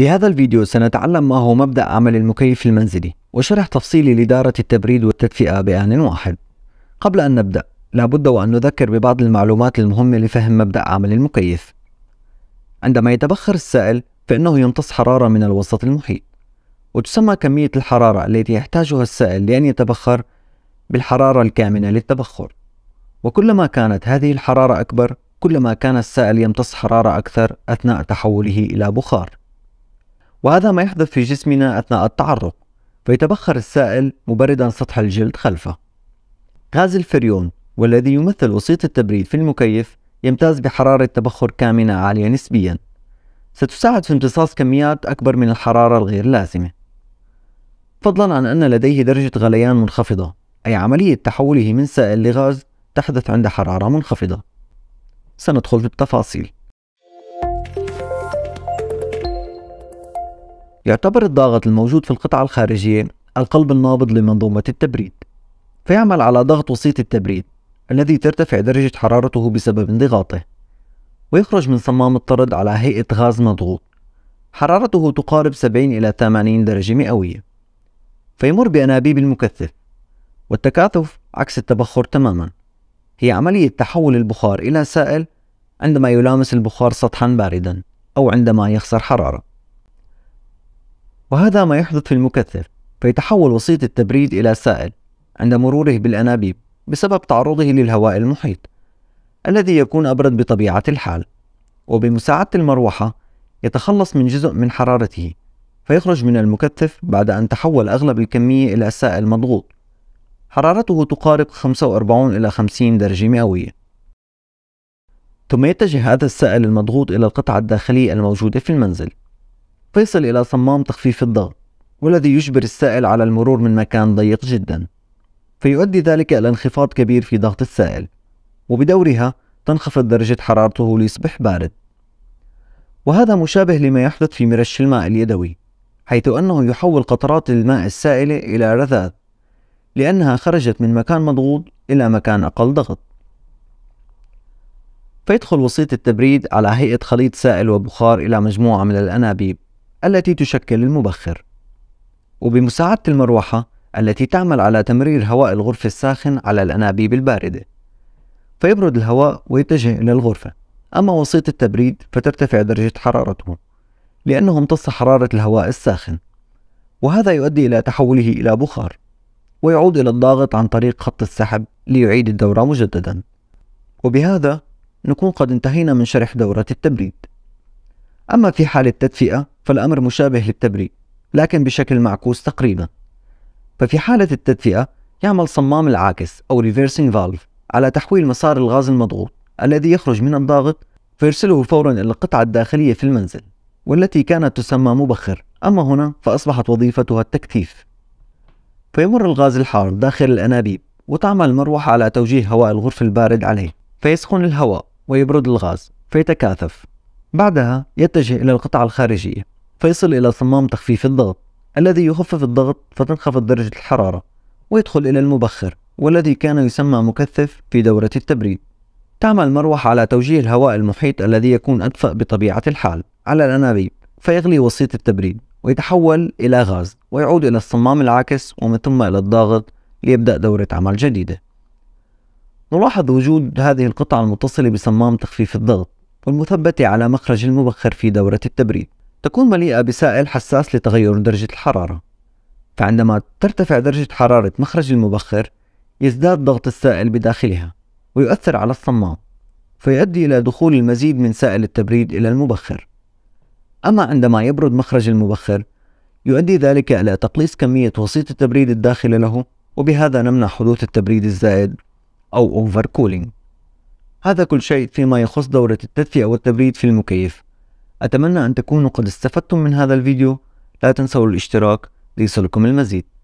في هذا الفيديو سنتعلم ما هو مبدأ عمل المكيف المنزلي وشرح تفصيلي لإدارة التبريد والتدفئة بآن واحد قبل أن نبدأ لابد وأن نذكر ببعض المعلومات المهمة لفهم مبدأ عمل المكيف عندما يتبخر السائل فإنه يمتص حرارة من الوسط المحيط وتسمى كمية الحرارة التي يحتاجها السائل لأن يتبخر بالحرارة الكامنة للتبخر وكلما كانت هذه الحرارة أكبر كلما كان السائل يمتص حرارة أكثر أثناء تحوله إلى بخار وهذا ما يحدث في جسمنا أثناء التعرق فيتبخر السائل مبردا سطح الجلد خلفه غاز الفريون والذي يمثل وسيط التبريد في المكيف يمتاز بحرارة تبخر كامنة عالية نسبيا ستساعد في امتصاص كميات أكبر من الحرارة الغير لازمة فضلا عن أن لديه درجة غليان منخفضة أي عملية تحوله من سائل لغاز تحدث عند حرارة منخفضة سندخل في التفاصيل يعتبر الضغط الموجود في القطعة الخارجية القلب النابض لمنظومة التبريد فيعمل على ضغط وسيط التبريد الذي ترتفع درجة حرارته بسبب انضغاطه ويخرج من صمام الطرد على هيئة غاز مضغوط حرارته تقارب 70 إلى 80 درجة مئوية فيمر بأنابيب المكثف والتكاثف عكس التبخر تماما هي عملية تحول البخار إلى سائل عندما يلامس البخار سطحا باردا أو عندما يخسر حرارة وهذا ما يحدث في المكثف فيتحول وسيط التبريد إلى سائل عند مروره بالأنابيب بسبب تعرضه للهواء المحيط الذي يكون أبرد بطبيعة الحال وبمساعدة المروحة يتخلص من جزء من حرارته فيخرج من المكثف بعد أن تحول أغلب الكمية إلى سائل مضغوط حرارته تقارب 45 إلى 50 درجة مئوية ثم يتجه هذا السائل المضغوط إلى القطعة الداخلية الموجودة في المنزل فيصل إلى صمام تخفيف الضغط والذي يجبر السائل على المرور من مكان ضيق جدا فيؤدي ذلك إلى انخفاض كبير في ضغط السائل وبدورها تنخفض درجة حرارته ليصبح بارد وهذا مشابه لما يحدث في مرش الماء اليدوي حيث أنه يحول قطرات الماء السائلة إلى رذاذ لأنها خرجت من مكان مضغوط إلى مكان أقل ضغط فيدخل وسيط التبريد على هيئة خليط سائل وبخار إلى مجموعة من الأنابيب التي تشكل المبخر وبمساعدة المروحة التي تعمل على تمرير هواء الغرفة الساخن على الأنابيب الباردة فيبرد الهواء ويتجه إلى الغرفة أما وسيط التبريد فترتفع درجة حرارته لأنه امتص حرارة الهواء الساخن وهذا يؤدي إلى تحوله إلى بخار ويعود إلى الضاغط عن طريق خط السحب ليعيد الدورة مجددا وبهذا نكون قد انتهينا من شرح دورة التبريد أما في حال التدفئة فالأمر مشابه للتبريد لكن بشكل معكوس تقريبا ففي حالة التدفئة يعمل صمام العاكس أو reversing valve على تحويل مسار الغاز المضغوط الذي يخرج من الضاغط فيرسله فورا إلى القطعة الداخلية في المنزل والتي كانت تسمى مبخر أما هنا فأصبحت وظيفتها التكثيف فيمر الغاز الحار داخل الأنابيب وتعمل المروحة على توجيه هواء الغرف البارد عليه فيسخن الهواء ويبرد الغاز فيتكاثف بعدها يتجه إلى القطعة الخارجية فيصل إلى صمام تخفيف الضغط الذي يخفف الضغط فتنخفض درجة الحرارة ويدخل إلى المبخر والذي كان يسمى مكثف في دورة التبريد تعمل المروحة على توجيه الهواء المحيط الذي يكون أدفأ بطبيعة الحال على الأنابيب فيغلي وسيط التبريد ويتحول إلى غاز ويعود إلى الصمام العاكس ومن ثم إلى الضاغط ليبدأ دورة عمل جديدة نلاحظ وجود هذه القطعة المتصلة بصمام تخفيف الضغط والمثبتة على مخرج المبخر في دورة التبريد تكون مليئة بسائل حساس لتغير درجة الحرارة فعندما ترتفع درجة حرارة مخرج المبخر يزداد ضغط السائل بداخلها ويؤثر على الصمام فيؤدي إلى دخول المزيد من سائل التبريد إلى المبخر أما عندما يبرد مخرج المبخر يؤدي ذلك إلى تقليص كمية وسيط التبريد الداخل له وبهذا نمنع حدوث التبريد الزائد أو أوفر كولينج هذا كل شيء فيما يخص دورة التدفئة والتبريد في المكيف أتمنى أن تكونوا قد استفدتم من هذا الفيديو لا تنسوا الاشتراك ليصلكم المزيد